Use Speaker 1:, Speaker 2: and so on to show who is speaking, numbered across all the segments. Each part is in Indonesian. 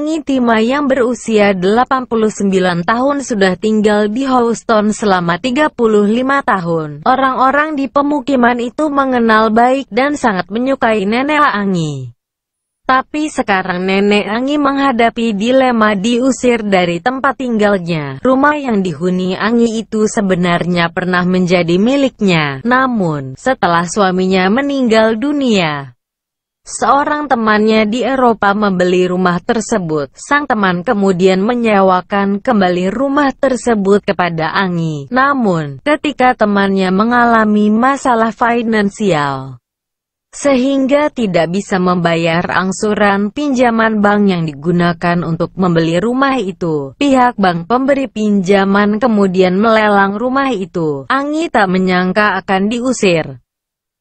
Speaker 1: Mangi Tima yang berusia 89 tahun sudah tinggal di Houston selama 35 tahun. Orang-orang di pemukiman itu mengenal baik dan sangat menyukai Nenek Angi. Tapi sekarang Nenek Angi menghadapi dilema diusir dari tempat tinggalnya. Rumah yang dihuni Angi itu sebenarnya pernah menjadi miliknya. Namun, setelah suaminya meninggal dunia, Seorang temannya di Eropa membeli rumah tersebut. Sang teman kemudian menyewakan kembali rumah tersebut kepada Angi. Namun, ketika temannya mengalami masalah finansial, sehingga tidak bisa membayar angsuran pinjaman bank yang digunakan untuk membeli rumah itu, pihak bank pemberi pinjaman kemudian melelang rumah itu. Angi tak menyangka akan diusir.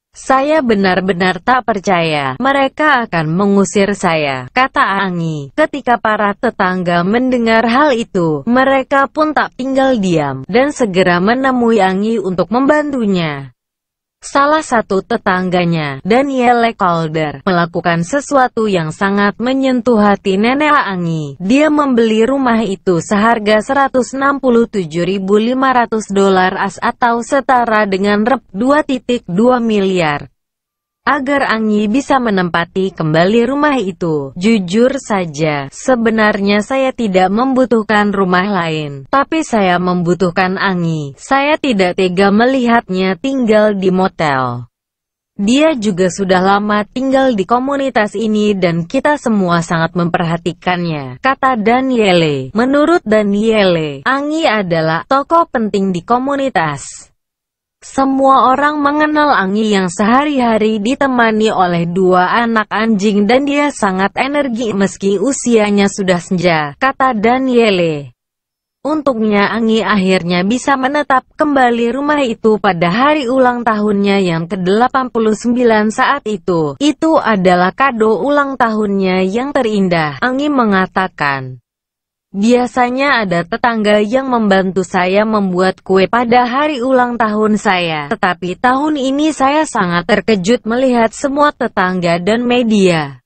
Speaker 1: Saya benar-benar tak percaya, mereka akan mengusir saya, kata Angi. Ketika para tetangga mendengar hal itu, mereka pun tak tinggal diam, dan segera menemui Angi untuk membantunya. Salah satu tetangganya, Daniele Calder, melakukan sesuatu yang sangat menyentuh hati Nenek Aangi. Dia membeli rumah itu seharga 167.500 dolar as atau setara dengan rep 2.2 miliar agar Anggi bisa menempati kembali rumah itu. Jujur saja, sebenarnya saya tidak membutuhkan rumah lain, tapi saya membutuhkan Anggi. Saya tidak tega melihatnya tinggal di motel. Dia juga sudah lama tinggal di komunitas ini dan kita semua sangat memperhatikannya, kata Daniele. Menurut Daniele, Angi adalah tokoh penting di komunitas. Semua orang mengenal Angi yang sehari-hari ditemani oleh dua anak anjing dan dia sangat energi meski usianya sudah senja, kata Daniele. Untungnya Angi akhirnya bisa menetap kembali rumah itu pada hari ulang tahunnya yang ke-89 saat itu. Itu adalah kado ulang tahunnya yang terindah, Angi mengatakan. Biasanya ada tetangga yang membantu saya membuat kue pada hari ulang tahun saya. Tetapi tahun ini saya sangat terkejut melihat semua tetangga dan media.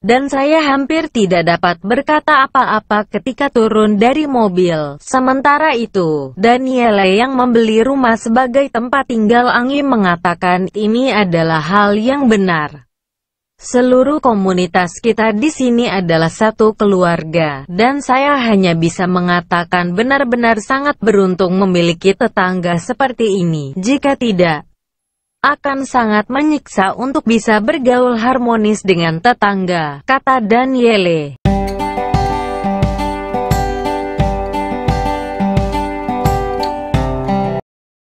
Speaker 1: Dan saya hampir tidak dapat berkata apa-apa ketika turun dari mobil. Sementara itu, Daniele yang membeli rumah sebagai tempat tinggal Angi mengatakan ini adalah hal yang benar. Seluruh komunitas kita di sini adalah satu keluarga, dan saya hanya bisa mengatakan benar-benar sangat beruntung memiliki tetangga seperti ini. Jika tidak, akan sangat menyiksa untuk bisa bergaul harmonis dengan tetangga, kata Daniele.